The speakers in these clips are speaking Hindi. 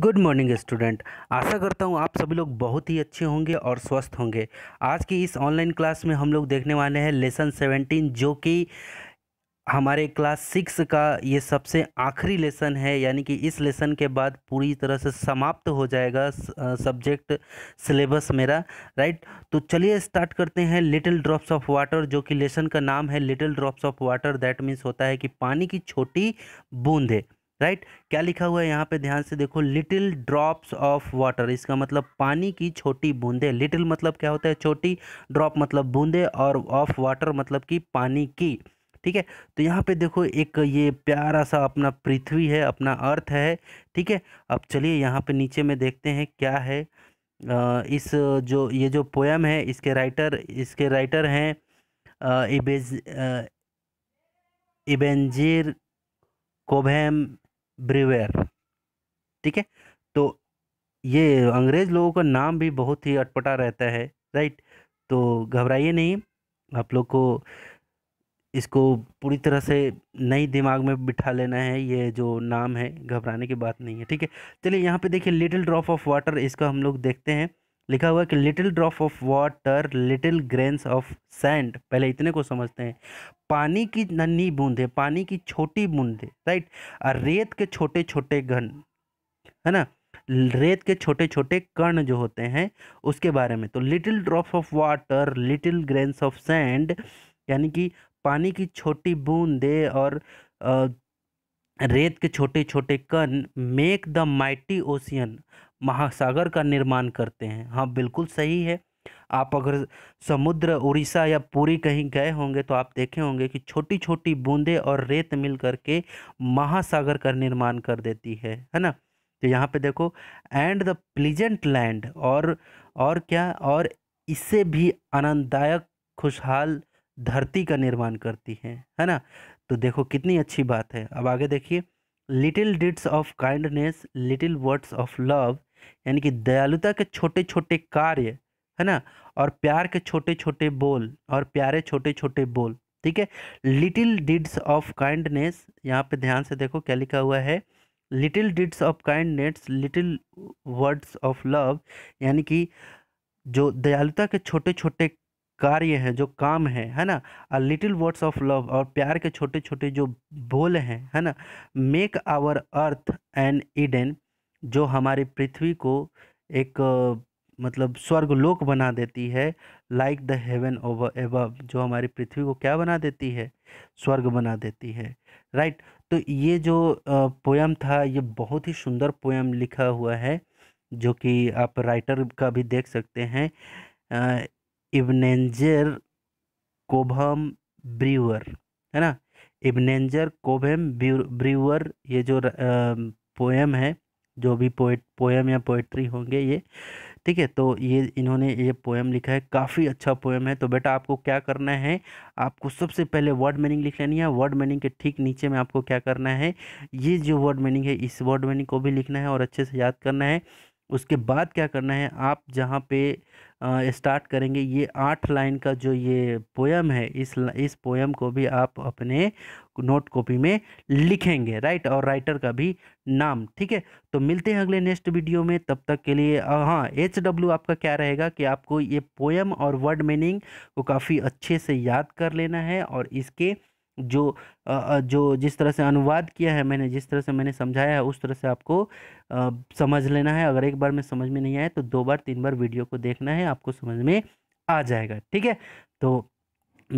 गुड मॉर्निंग स्टूडेंट आशा करता हूँ आप सभी लोग बहुत ही अच्छे होंगे और स्वस्थ होंगे आज की इस ऑनलाइन क्लास में हम लोग देखने वाले हैं लेसन सेवेंटीन जो कि हमारे क्लास सिक्स का ये सबसे आखिरी लेसन है यानी कि इस लेसन के बाद पूरी तरह से समाप्त हो जाएगा सब्जेक्ट सिलेबस मेरा राइट तो चलिए स्टार्ट करते हैं लिटिल ड्रॉप्स ऑफ वाटर जो कि लेसन का नाम है little drops of water that means होता है कि पानी की छोटी बूंदें राइट क्या लिखा हुआ है यहाँ पे ध्यान से देखो लिटिल ड्रॉप्स ऑफ वाटर इसका मतलब पानी की छोटी बूंदे लिटिल मतलब क्या होता है छोटी ड्रॉप मतलब बूंदे और ऑफ वाटर मतलब कि पानी की ठीक है तो यहाँ पे देखो एक ये प्यारा सा अपना पृथ्वी है अपना अर्थ है ठीक है अब चलिए यहाँ पे नीचे में देखते हैं क्या है इस जो ये जो पोएम है इसके राइटर इसके राइटर हैं इबेज इबेंजिर कोभेम ब्रिवेयर ठीक है तो ये अंग्रेज़ लोगों का नाम भी बहुत ही अटपटा रहता है राइट तो घबराइए नहीं आप लोग को इसको पूरी तरह से नई दिमाग में बिठा लेना है ये जो नाम है घबराने की बात नहीं है ठीक है चलिए यहाँ पे देखिए लिटिल ड्रॉप ऑफ वाटर इसका हम लोग देखते हैं लिखा हुआ है कि little drop of water little grains of sand पहले इतने को समझते हैं पानी की नन्ही बूंदे पानी की छोटी बूंदे राइट और रेत के छोटे छोटे घन है ना रेत के छोटे छोटे कण जो होते हैं उसके बारे में तो little drop of water little grains of sand यानी कि पानी की छोटी बूंदे और आ, रेत के छोटे छोटे कण मेक द माइटी ओशियन महासागर का निर्माण करते हैं हाँ बिल्कुल सही है आप अगर समुद्र उड़ीसा या पूरी कहीं गए होंगे तो आप देखे होंगे कि छोटी छोटी बूंदें और रेत मिल करके महासागर का निर्माण कर देती है है ना तो यहाँ पे देखो एंड द प्लीजेंट लैंड और और क्या और इससे भी आनंददायक खुशहाल धरती का निर्माण करती है है ना तो देखो कितनी अच्छी बात है अब आगे देखिए little deeds of kindness little words of love यानी कि दयालुता के छोटे छोटे कार्य है ना और प्यार के छोटे छोटे बोल और प्यारे छोटे छोटे बोल ठीक है लिटिल डिड्स ऑफ काइंडनेस यहाँ पे ध्यान से देखो क्या लिखा हुआ है little deeds of kindness little words of love यानी कि जो दयालुता के छोटे छोटे कार्य हैं जो काम है है ना a little words of love और प्यार के छोटे छोटे जो बोल हैं है ना make our earth and Eden जो हमारी पृथ्वी को एक मतलब स्वर्ग लोक बना देती है like the heaven over above जो हमारी पृथ्वी को क्या बना देती है स्वर्ग बना देती है राइट right? तो ये जो पोयम था ये बहुत ही सुंदर पोयम लिखा हुआ है जो कि आप राइटर का भी देख सकते हैं इबनेंजर कोभम ब्रीवर है ना इबनेंजर कोभम ब्रीवर ये जो पोएम है जो भी पोए पोएम या पोइट्री होंगे ये ठीक है तो ये इन्होंने ये पोएम लिखा है काफ़ी अच्छा पोएम है तो बेटा आपको क्या करना है आपको सबसे पहले वर्ड मीनिंग लिख लेनी है वर्ड मीनिंग के ठीक नीचे में आपको क्या करना है ये जो वर्ड मीनिंग है इस वर्ड मीनिंग को भी लिखना है और अच्छे से याद करना है उसके बाद क्या करना है आप जहाँ पे स्टार्ट करेंगे ये आठ लाइन का जो ये पोएम है इस इस पोएम को भी आप अपने नोट कॉपी में लिखेंगे राइट और राइटर का भी नाम ठीक है तो मिलते हैं अगले नेक्स्ट वीडियो में तब तक के लिए हाँ एच डब्ल्यू आपका क्या रहेगा कि आपको ये पोएम और वर्ड मीनिंग को काफ़ी अच्छे से याद कर लेना है और इसके जो जो जिस तरह से अनुवाद किया है मैंने जिस तरह से मैंने समझाया है उस तरह से आपको समझ लेना है अगर एक बार में समझ में नहीं आए तो दो बार तीन बार वीडियो को देखना है आपको समझ में आ जाएगा ठीक है तो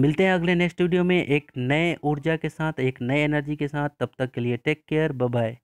मिलते हैं अगले नेक्स्ट वीडियो में एक नए ऊर्जा के साथ एक नए एनर्जी के साथ तब तक के लिए टेक केयर बाय